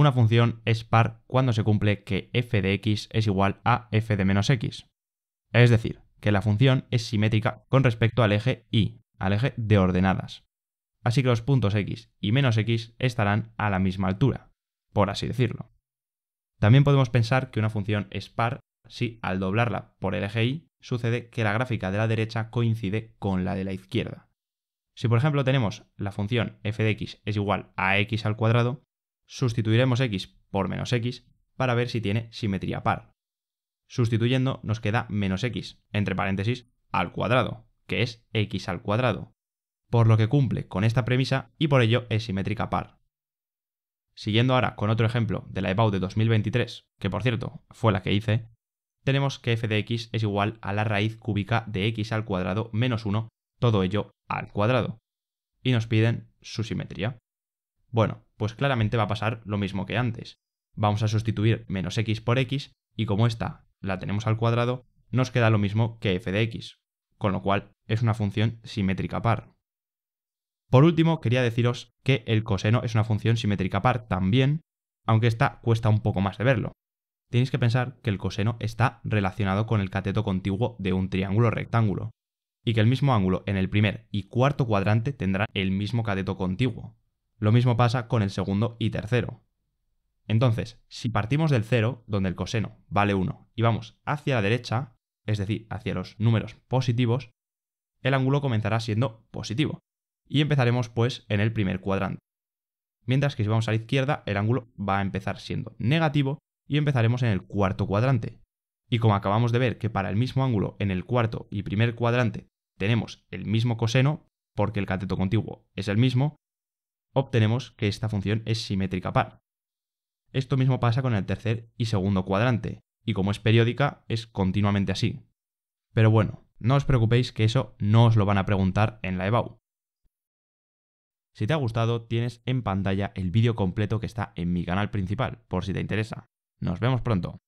Una función es par cuando se cumple que f de x es igual a f de menos x. Es decir, que la función es simétrica con respecto al eje y, al eje de ordenadas. Así que los puntos x y menos x estarán a la misma altura, por así decirlo. También podemos pensar que una función es par si al doblarla por el eje y sucede que la gráfica de la derecha coincide con la de la izquierda. Si por ejemplo tenemos la función f de x es igual a x al cuadrado, sustituiremos x por menos x para ver si tiene simetría par. Sustituyendo nos queda menos x, entre paréntesis, al cuadrado, que es x al cuadrado, por lo que cumple con esta premisa y por ello es simétrica par. Siguiendo ahora con otro ejemplo de la EBAU de 2023, que por cierto fue la que hice, tenemos que f de x es igual a la raíz cúbica de x al cuadrado menos 1, todo ello al cuadrado, y nos piden su simetría. Bueno, pues claramente va a pasar lo mismo que antes. Vamos a sustituir menos x por x y como esta la tenemos al cuadrado, nos queda lo mismo que f de x, con lo cual es una función simétrica par. Por último, quería deciros que el coseno es una función simétrica par también, aunque esta cuesta un poco más de verlo. Tenéis que pensar que el coseno está relacionado con el cateto contiguo de un triángulo rectángulo, y que el mismo ángulo en el primer y cuarto cuadrante tendrá el mismo cateto contiguo, lo mismo pasa con el segundo y tercero. Entonces, si partimos del 0, donde el coseno vale 1, y vamos hacia la derecha, es decir, hacia los números positivos, el ángulo comenzará siendo positivo, y empezaremos pues en el primer cuadrante. Mientras que si vamos a la izquierda, el ángulo va a empezar siendo negativo y empezaremos en el cuarto cuadrante. Y como acabamos de ver que para el mismo ángulo en el cuarto y primer cuadrante tenemos el mismo coseno, porque el cateto contiguo es el mismo, obtenemos que esta función es simétrica par. Esto mismo pasa con el tercer y segundo cuadrante, y como es periódica, es continuamente así. Pero bueno, no os preocupéis que eso no os lo van a preguntar en la EBAU. Si te ha gustado, tienes en pantalla el vídeo completo que está en mi canal principal, por si te interesa. Nos vemos pronto.